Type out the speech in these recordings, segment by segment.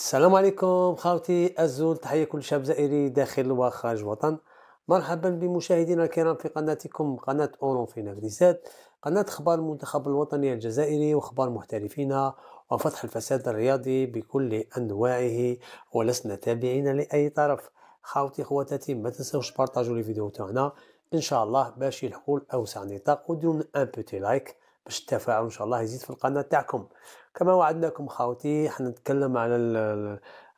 السلام عليكم خاوتي الزول تحية كل شاب زائري داخل وخارج الوطن مرحبا بمشاهدينا الكرام في قناتكم قناة أورون في نغريسات قناة أخبار المنتخب الوطني الجزائري وأخبار محترفينا وفتح الفساد الرياضي بكل أنواعه ولسنا تابعين لأي طرف خاوتي خواتاتي ما تنسوش بارطاجوا الفيديو تاعنا ان شاء الله باش يلحقوا لاوسع نطاق وديروا ان بوتي لايك باش التفاعل ان شاء الله يزيد في القناه تاعكم كما وعدناكم خاوتي حنتكلم على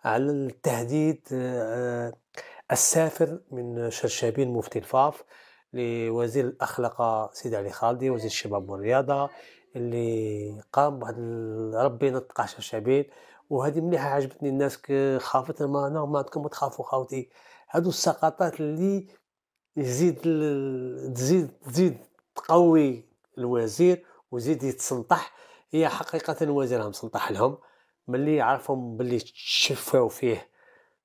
على التهديد آه، آه، السافر من شرشابين مفتي الفاف لوزير الأخلاق سيد علي خالدي وزير الشباب والرياضة اللي قام بواحد ربي نطقع شرشابين وهذه مليحة عجبتني الناس خافت ما أنا ما عندكم تخافوا خاوتي هادو السقطات اللي يزيد تزيد تزيد تقوي الوزير وزيد يتسنطح هي حقيقة وزيرها مسنطح لهم ملي عرفهم بلي تشفاو فيه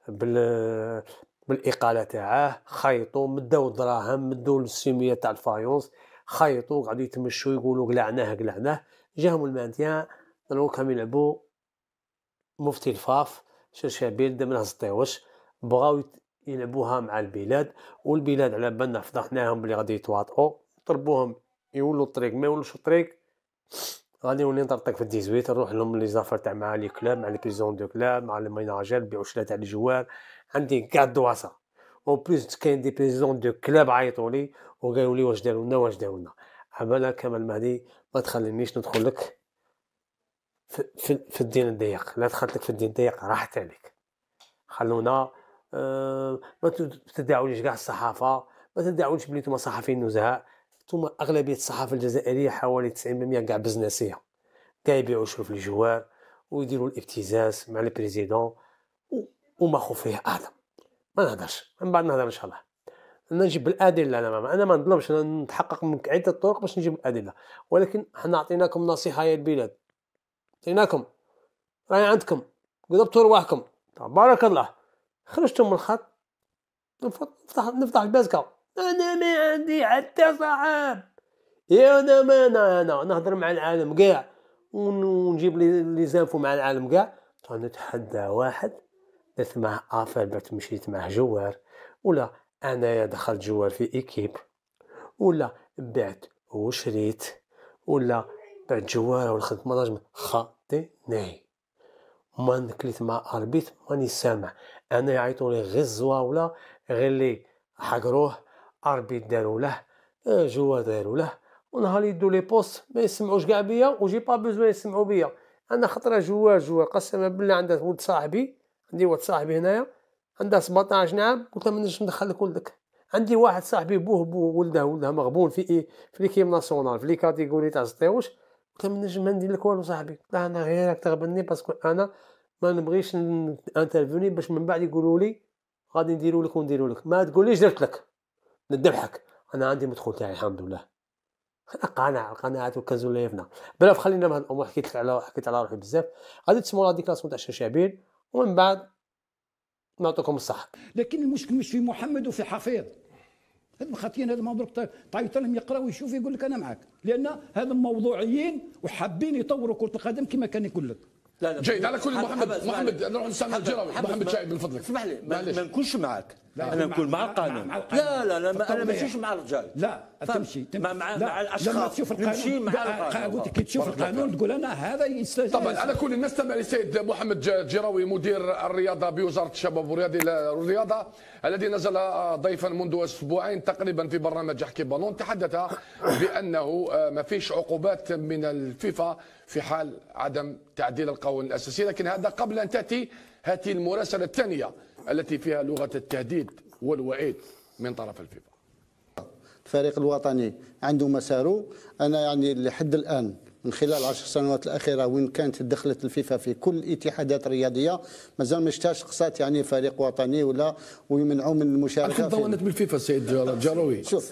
بال بالاقاله تاعه خيطو مداو الدراهم مداو السيميه تاع الفايونس خيطو قعدو يتمشوا يقولوا قلعناه قلعناه جاهم المانتيان دروك راهم يلعبوا مفتي الفاف شرشابيل دمنها زطيوش بغاو يلعبوها مع البلاد والبلاد على بالنا فضحناهم بلي غادي يتواطؤوا طربوهم يولوا الطريق ما يولوش الطريق غادي نولي نطرطق في الديزويت نروح لهم لي زافر تاع مع لي كلاب مع لي بيزون دو كلاب مع لي ميناجير نبيعو شلا تاع الجوار عندي كاع دواسا او بليس كاين دي بيزون دو كلاب عيطولي لي وقالوا لي واش دارولنا واش دارولنا عبالا اما كمال مهدي ما تخلينيش ندخل لك في, في, في الدين الضيق لا دخلت لك في الدين الضيق راحت عليك خلونا أه ما تدعونيش كاع الصحافه ما تدعونيش بلي نتوما صحفيين نزهاء ثم اغلبيه الصحافه الجزائريه حوالي 90% كاع بزنسيه كاع يبيعوا شوف الجوار ويديروا الابتزاز مع البريزيدون وما خوفيه ادم اعظم ما نهضرش من بعد نهضر ان شاء الله انا نجيب الادله انا ماما. انا ما نظلمش انا نتحقق من عده طرق باش نجيب الادله ولكن حنا عطيناكم نصيحه يا البلاد عطيناكم راهي عندكم قلبتوا رواحكم تبارك الله خرجتم من الخط نفتح نفتح البازكه انا ما عندي حتى صعاب يا انا ما انا انا نهضر مع العالم كاع ونجيب لي زانفو مع العالم كاع نتحدى واحد اسمه معاه افير مشيت مع جوار ولا انايا دخلت جوار في ايكيب ولا بعت وشريت ولا بعت جوار ولا خدمت خاطي ناي ما نكليت مع اربيت ماني سامع انا يعيطوا لي غير الزواوله غير لي حقروه اربيت داروا له جوا داروا له ونهار يدو لي بوست ما يسمعوش كاع بيا وجي با بوزوان يسمعوا بيا انا خطره جوا جوا قسما بالله عندها ولد صاحبي عندي ولد صاحبي هنايا عندها 17 عام قلت له ما نجمش ندخلك ولدك عندي واحد صاحبي بوه بوه ولده ولده مغبون في إيه في ليكيب ناسيونال في لي كاتيجوري تاع الزطيوش قلت له ما نجم ما ندير لك والو صاحبي قلت انا غير راك تغبني باسكو انا ما نبغيش انترفوني باش من بعد يقولوا لي غادي نديرو لك ونديرو لك ما تقوليش درت لك نذبحك انا عندي مدخول تاعي الحمد لله انا قناع القناعات والكنز لا يفنى بلاف خلينا من هاد الامور حكيت على حكيت على روحي بزاف غادي تسمعوا لا ديكلاسيون تاع الشاشابين ومن بعد نعطيكم الصح لكن المشكل مش في محمد وفي حفيظ هذا خاطيين هذا المنظور تعيط لهم يقرا ويشوف يقول لك انا معك لان هذا موضوعيين وحابين يطوروا كره القدم كما كان يقول لك لا لا جيد على كل محمد محمد نروح نسال الجراوي محمد شايب من فضلك اسمح لي ما نكونش معك لا انا نكون مع القانون لا لا لا ما انا ماشيش مع الرجال لا تمشي مع مع, الاشخاص تشوف القانون نمشي مع القانون قلت كي تشوف القانون تقول انا هذا يستاهل طبعا على كل نستمع للسيد محمد الجراوي مدير الرياضه بوزاره الشباب والرياضه الرياضه الذي نزل ضيفا منذ اسبوعين تقريبا في برنامج يحكي بالون تحدث بانه ما فيش عقوبات من الفيفا في حال عدم تعديل القوانين الاساسيه لكن هذا قبل ان تاتي هاته المراسلة الثانية التي فيها لغة التهديد والوعيد من طرف الفيفا الفريق الوطني عنده مساره أنا يعني لحد الآن من خلال عشر سنوات الأخيرة وين كانت دخلت الفيفا في كل الاتحادات الرياضية مازال ما شتاش قصات يعني فريق وطني ولا ويمنعوا من المشاركة في ضوانت بالفيفا السيد الجروي شوف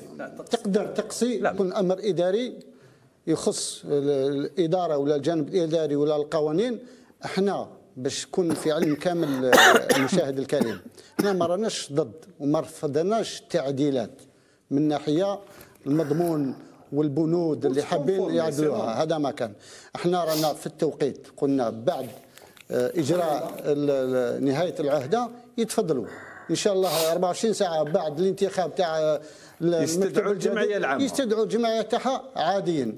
تقدر تقصي يكون أمر إداري يخص الإدارة ولا الجانب الإداري ولا القوانين احنا باش يكون في علم كامل المشاهد الكريم احنا ما راناش ضد وما رفضناش التعديلات من ناحيه المضمون والبنود اللي حابين يعدلوها آه. هذا ما كان احنا رانا في التوقيت قلنا بعد آه، اجراء نهايه العهده يتفضلوا ان شاء الله 24 ساعه بعد الانتخاب تاع يستدعوا الجمعيه العامه يستدعوا الجمعيه تاعها عاديا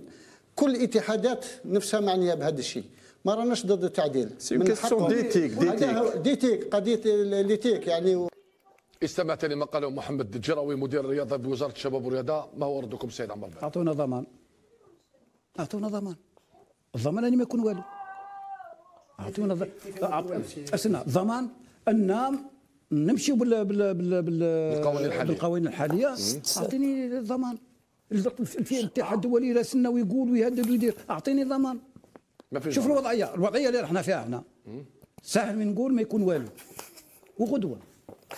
كل اتحادات نفسها معنيه بهذا الشيء ما راناش ضد التعديل سي كيسيون ديتيك ديتيك ديتيك قضيه ليتيك يعني استمعت لما قاله محمد الجراوي مدير الرياضه بوزاره الشباب والرياضه ما هو ردكم سيد عمر اعطونا ضمان اعطونا ضمان الضمان اني ما يكون والو اعطونا اسمع ضمان ان نعم، نمشي بال بال بال بالقوانين الحاليه اعطيني ضمان الاتحاد الدولي راسلنا ويقول ويهدد ويدير اعطيني ضمان ما فيش شوف الوضعيه الوضعيه اللي رحنا فيها هنا سهل من نقول ما يكون والو وغدوه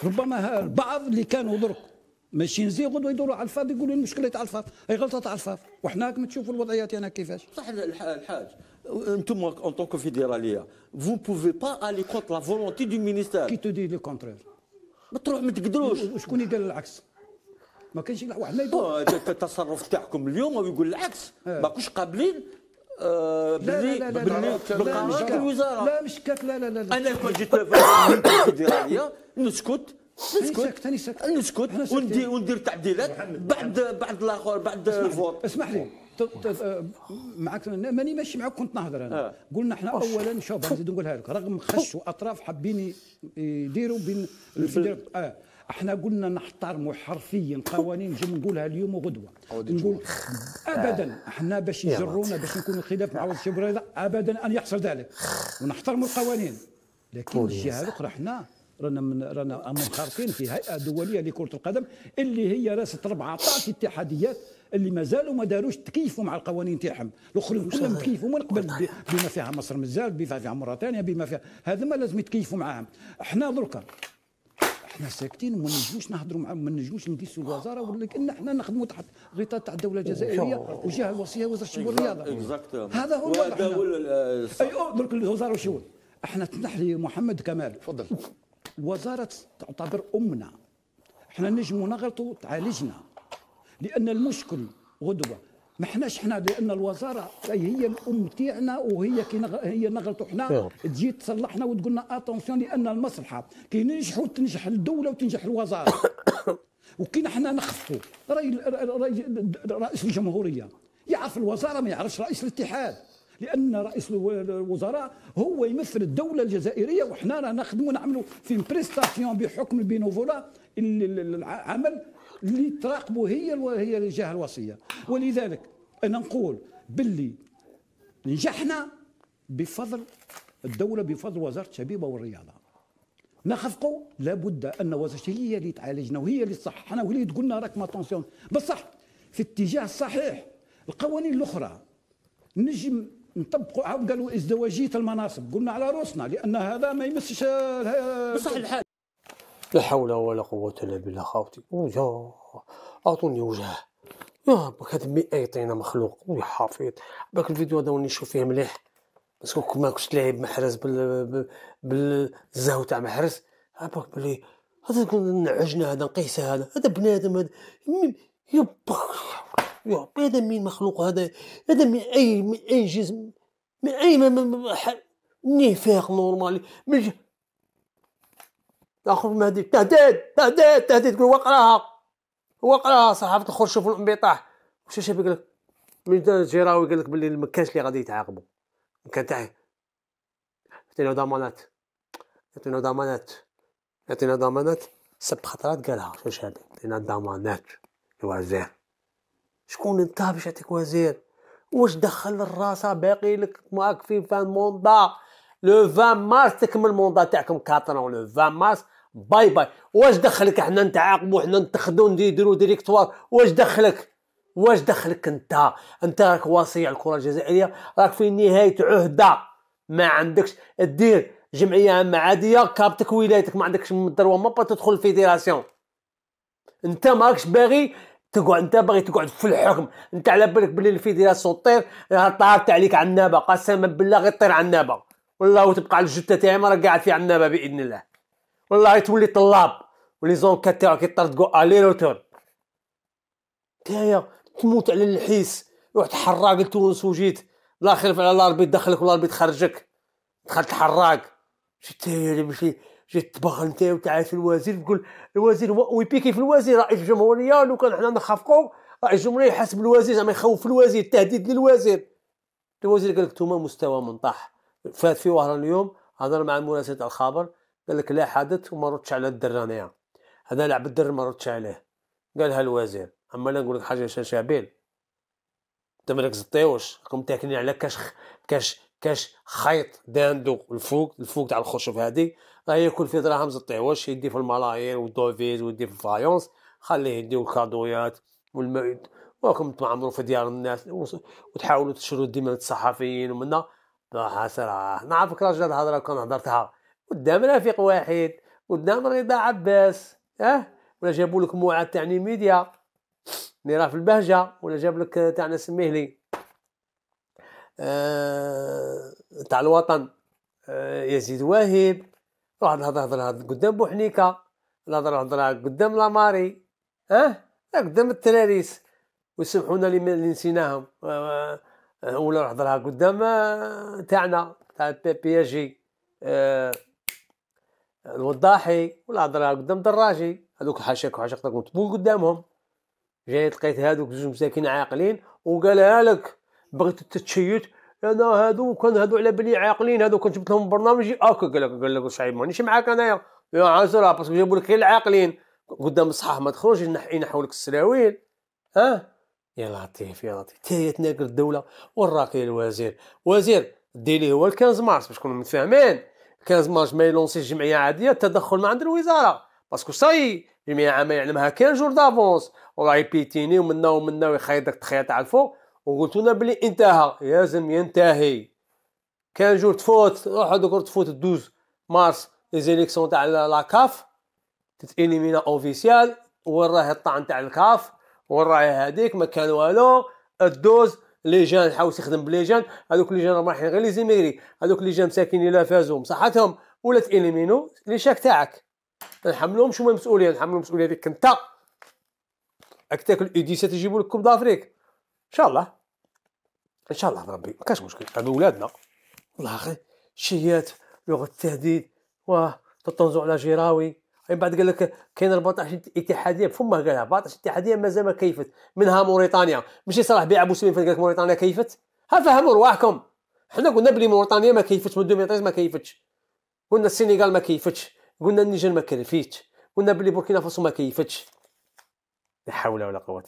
ربما البعض اللي كانوا درك ماشيين زي غدوه يدوروا على الفاضي يقولوا المشكله تاع الفاضي اي غلطه تاع الفاضي وحنا كما تشوفوا الوضعيه تاعنا كيفاش صح الحاج انتم ان طونك فيدراليه فو بوفي با الي كونت لا فولونتي دو مينيستير كي تو دي لو كونترير ما تروح ما تقدروش وشكون يدير العكس ما كانش واحد ما يدور التصرف آه، تاعكم اليوم يقول العكس آه. ماكوش قابلين باللي بالقرارات الوزاره لا مش كات لا لا لا انا كون جيت الفيدراليه نسكت نسكت نسكت وندير وندير تعديلات بعد بعد الاخر بعد الفوت اسمح لي معك ماني ماشي معك كنت نهضر انا آه. قلنا احنا اولا شوف نزيد نقولها لك رغم خش واطراف حابين يديروا بين اه احنا قلنا نحترموا حرفيا قوانين نجم نقولها اليوم وغدوه نقول ابدا احنا آه. باش يجرونا باش نكون خلاف مع وزير بريضه ابدا ان يحصل ذلك ونحترموا القوانين لكن الجهه الاخرى احنا رانا من رانا منخرطين في هيئه دوليه لكره القدم اللي هي راسه 14 اتحاديات اللي مازالوا ما داروش تكيفوا مع القوانين تاعهم الاخرين كلهم تكيفوا من قبل بما فيها مصر مازال بما فيها موريتانيا بما فيها هذا ما لازم يتكيفوا معاهم احنا دركا احنا ساكتين وما نجموش نهضروا معاهم ما نجموش نقيسوا الوزاره ولا ان احنا نخدموا تحت غطاء تاع الدوله الجزائريه وجهه الوصيه وزاره الشؤون والرياضه هذا هو الوزاره اي أيوه، درك الوزاره هو احنا تنحي محمد كمال تفضل الوزاره تعتبر امنا احنا نجموا نغلطوا تعالجنا لان المشكل غدوه ما حناش حنا لان الوزاره هي الام تاعنا وهي كي نغ... هي نغلطوا حنا تجي تصلحنا وتقول لنا اتونسيون لان المصلحه كي ننجحوا تنجح الدوله وتنجح الوزاره وكي حنا نخفوا راي رئيس الجمهوريه يعرف الوزاره ما يعرفش رئيس الاتحاد لان رئيس الوزراء هو يمثل الدوله الجزائريه وحنا نخدموا نعملوا في بريستاسيون بحكم البينوفولا العمل اللي تراقبوا هي هي الجهه الوصيه ولذلك انا نقول باللي نجحنا بفضل الدوله بفضل وزاره الشبيبه والرياضه نخفقوا لابد ان وزاره هي اللي تعالجنا وهي اللي تصححنا وهي اللي تقول لنا راك ما طونسيون بصح في اتجاه صحيح القوانين الاخرى نجم نطبقوا عاود قالوا ازدواجيه المناصب قلنا على روسنا لان هذا ما يمسش بصح الحال لا حول ولا قوة إلا بالله خاوتي ويا أعطوني وجه يا هذا هاد أي طينة مخلوق ويا حافظ بالك الفيديو هذا وني نشوف فيه مليح باسكو ما كنتش لاعب محرز بال بالزهو تاع محرز بالك بلي هذا تكون نعجنا هذا نقيسه هذا هذا بنادم هذا يا يا هذا مين مخلوق هذا هذا من اي من اي جسم من اي نفاق نورمالي من تاخذ المهدي تهديد تهديد تهديد تقول وقراها وقراها صحافه تخرج شوف الانبطاح واش شاف قال لك من الجراوي قال لك باللي ما كانش اللي غادي يتعاقبوا كان تاعي عطينا ضمانات عطينا ضمانات عطينا ضمانات سب خطرات قالها شو هذا عطينا ضمانات الوزير شكون انت باش يعطيك وزير واش دخل الراسه باقي لك معاك في فان موندا لو 20 مارس تكمل الموندة تاعكم كاطرون لو 20 مارس باي باي واش دخلك حنا نتعاقبوا حنا نتخذوا نديروا ديريكتوار واش دخلك واش دخلك انت انت راك وصيع الكره الجزائريه راك في نهايه عهده ما عندكش دير جمعيه عامه عاديه كابتك ولايتك ما عندكش الدروه ما با تدخل الفيدراسيون انت ماكش باغي تقعد انت باغي تقعد في الحكم انت على بالك بلي الفيدراسيون طير طارت عليك عنابه قسما بالله غير طير عنابه والله وتبقى الجثه تاعي ما راه قاعد في عنابه باذن الله والله تولي طلاب ولي زونكات تاعو كيطردقوا الي آه، روتور تايا تموت على الحيس رحت حراق لتونس وجيت لا خلف على ربي دخلك ولا ربي تخرجك دخلت حراق جيت تايا جيت تبخل انت في الوزير تقول الوزير ويبيكي في الوزير رئيس الجمهوريه لو كان حنا نخافقوا رئيس الجمهوريه يحاسب الوزير زعما يخوف الوزير تهديد للوزير الوزير قال لك نتوما مستوى منطح فات في وهران اليوم هضر مع مناسبة الخبر قال لك لا حدث وما ردش على الدرانية يعني. هذا لعب الدر ما ردش عليه قالها الوزير اما انا نقول لك حاجه شابيل انت مالك زطيوش راكم تاكلين على كاش كاش كاش خيط داندو الفوق الفوق تاع الخشب هادي راه ياكل فيه دراهم زطيوش يدي في الملايير والدوفيز ويدي في الفايونس خليه يديو الكادويات والمعد وراكم تعمروا في ديار الناس وتحاولوا تشروا ديما الصحفيين ومنها ما حسرة نعرفك راجل هاد الهضرة كون هضرتها قدام رفيق واحد قدام رضا عباس اه ولا جابوا لك موعد تاع ميديا اللي راه في البهجة ولا جاب لك تاع ناس تاع آه تاع الوطن آه يزيد واهب روح الهضره هضرة قدام بوحنيكه الهضره هضرة قدام لاماري اه قدام التراريس ويسمحونا اللي نسيناهم آه, اه، ولا نحضرها قدام آه، تاعنا تاع بي بي جي آه، الوضاحي ولا هضرها قدام دراجي هذوك حاشاك وحاشاك راكم تبول قدامهم جاي لقيت هذوك زوج مساكين عاقلين وقالها لك بغيت تتشيت انا هادو كان هادو على بالي عاقلين هادو كنت جبت لهم برنامج هاكا قال لك قال لك صعيب مانيش معاك انايا يا عازرة باسكو جابوا لك غير العاقلين قدام الصحاح ما تخرجش نحي لك السراويل ها أه؟ يا لطيف يا لطيف تاهي تناقل الدوله والراقي الوزير وزير ديلي هو ال 15 مارس باش نكونوا متفاهمين 15 مارس ما يلونسيش جمعيه عاديه التدخل من عند الوزاره باسكو صاي جمعيه عامة يعلمها كان جور دافونس وراه يبيتيني ومنا ومنا ويخيطك تخيط على الفوق وقلت لنا بلي انتهى لازم ينتهي كان جور تفوت روح هادوك تفوت 12 مارس ليزيليكسيون تاع لاكاف تتاليمينا اوفيسيال وين راه الطعن تاع الكاف والراعي هذيك ما كان والو الدوز لي جان حاول يخدم بلي جان هذوك لي جان راهم رايحين غير لي زيميري هذوك لي جان مساكين الا فازوا بصحتهم ولا تاليمينو لي شاك تاعك نحملهم هما المسؤوليه نحملهم المسؤوليه ديك انت راك تاكل ايديسا تجيبوا لك كوب دافريك ان شاء الله ان شاء الله بربي ما كاش مشكل هذو ولادنا والله اخي شيات لغه التهديد واه تطنزوا على جراوي من بعد قال لك كاين 14 اتحاديه فما قالها 14 اتحاديه مازال ما كيفت منها موريتانيا ماشي صلاح بيع ابو سليم قال لك موريتانيا كيفت ها فهموا رواحكم حنا قلنا بلي موريتانيا ما كيفتش من دوميتريز ما كيفتش قلنا السنغال ما كيفتش قلنا النيجر ما كيفتش قلنا بلي بوركينا فاسو ما كيفتش لا حول ولا قوه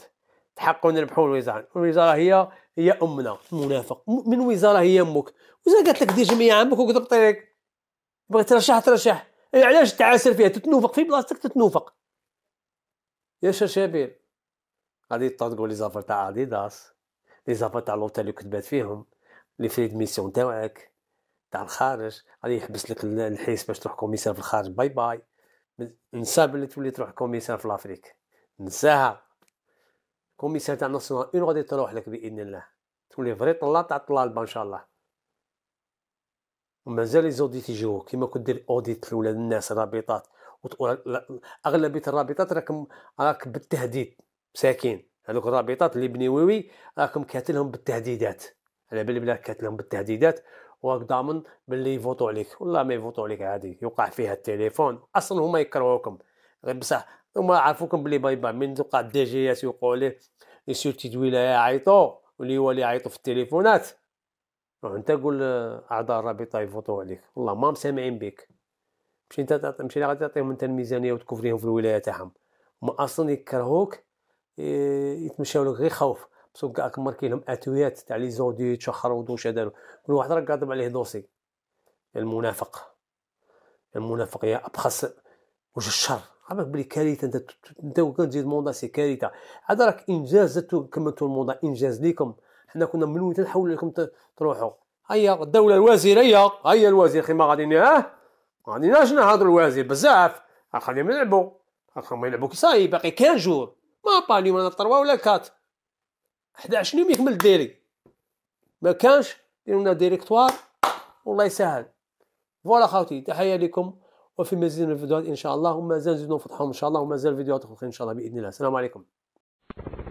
تحقوا نربحوا الوزاره الوزاره هي هي امنا منافق من وزاره هي امك وزاره قالت لك دير جميع عمك وكذب طريق بغيت ترشح ترشح إيه، علاش تعاسر فيها تتنوفق في بلاصتك تتنوفق يا شرشابيل غادي تنطقوا لي زافر تاع اديداس لي زافر تاع لوطيل اللي كتبات فيهم لي فري ميسيون تاعك تاع الخارج غادي يحبس لك الحيس باش تروح كوميسار في الخارج باي باي نسى بلي تولي تروح كوميسار في لافريك نساها كوميسار تاع ناسيونال اون غادي تروح لك باذن الله تولي فري طلال تاع طلالبه ان شاء الله ومازال لي زوديت يجيو كيما كنت دير اوديت لولاد الناس رابطات اغلبيه الرابطات راكم راك بالتهديد مساكين هذوك الرابطات اللي بني ويوي راكم كاتلهم بالتهديدات على بالي بلا كاتلهم بالتهديدات وراك ضامن باللي يفوتو عليك والله ما يفوتو عليك عادي يوقع فيها التليفون اصلا هما يكرهوكم غير بصح هما عرفوكم باللي باي باي من توقع الدي جي اس يوقعوا عليه يسيو الولايه يعيطوا واللي هو اللي يعيطوا في التليفونات روح أه، انت قول آه، اعضاء الرابطه يفوتوا عليك والله ما مسامعين بك ماشي انت تعطي ماشي غادي تعطيهم انت الميزانيه وتكفريهم في الولايه تاعهم هما اصلا يكرهوك يتمشاو لك غير خوف بصح كاع ماركي لهم اتويات تاع لي زودي شخرود ودوش داروا كل واحد راه كاضب عليه دوسي المنافق المنافق يا ابخس وش الشر عمرك بلي كارثه انت انت تزيد موضه سي كارثه هذا راك انجاز كملتو الموضه انجاز ليكم حنا كنا ملوتين تنحول لكم تروحوا هيا الدوله الوزيريه هيا الوزير ما غادي ها اه، ما غاديناش نهضر الوزير بزاف خليهم يلعبوا خليهم يلعبوا كي صاي باقي كان جور ما با اليوم انا طروا ولا كات 11 يوم يكمل ديري ما كانش ديروا ديريكتوار والله يسهل فوالا خاوتي تحيه لكم وفي مزيد من الفيديوهات ان شاء الله ومازال نزيدو نفتحهم ان شاء الله ومازال فيديوهات اخرى ان شاء الله باذن الله السلام عليكم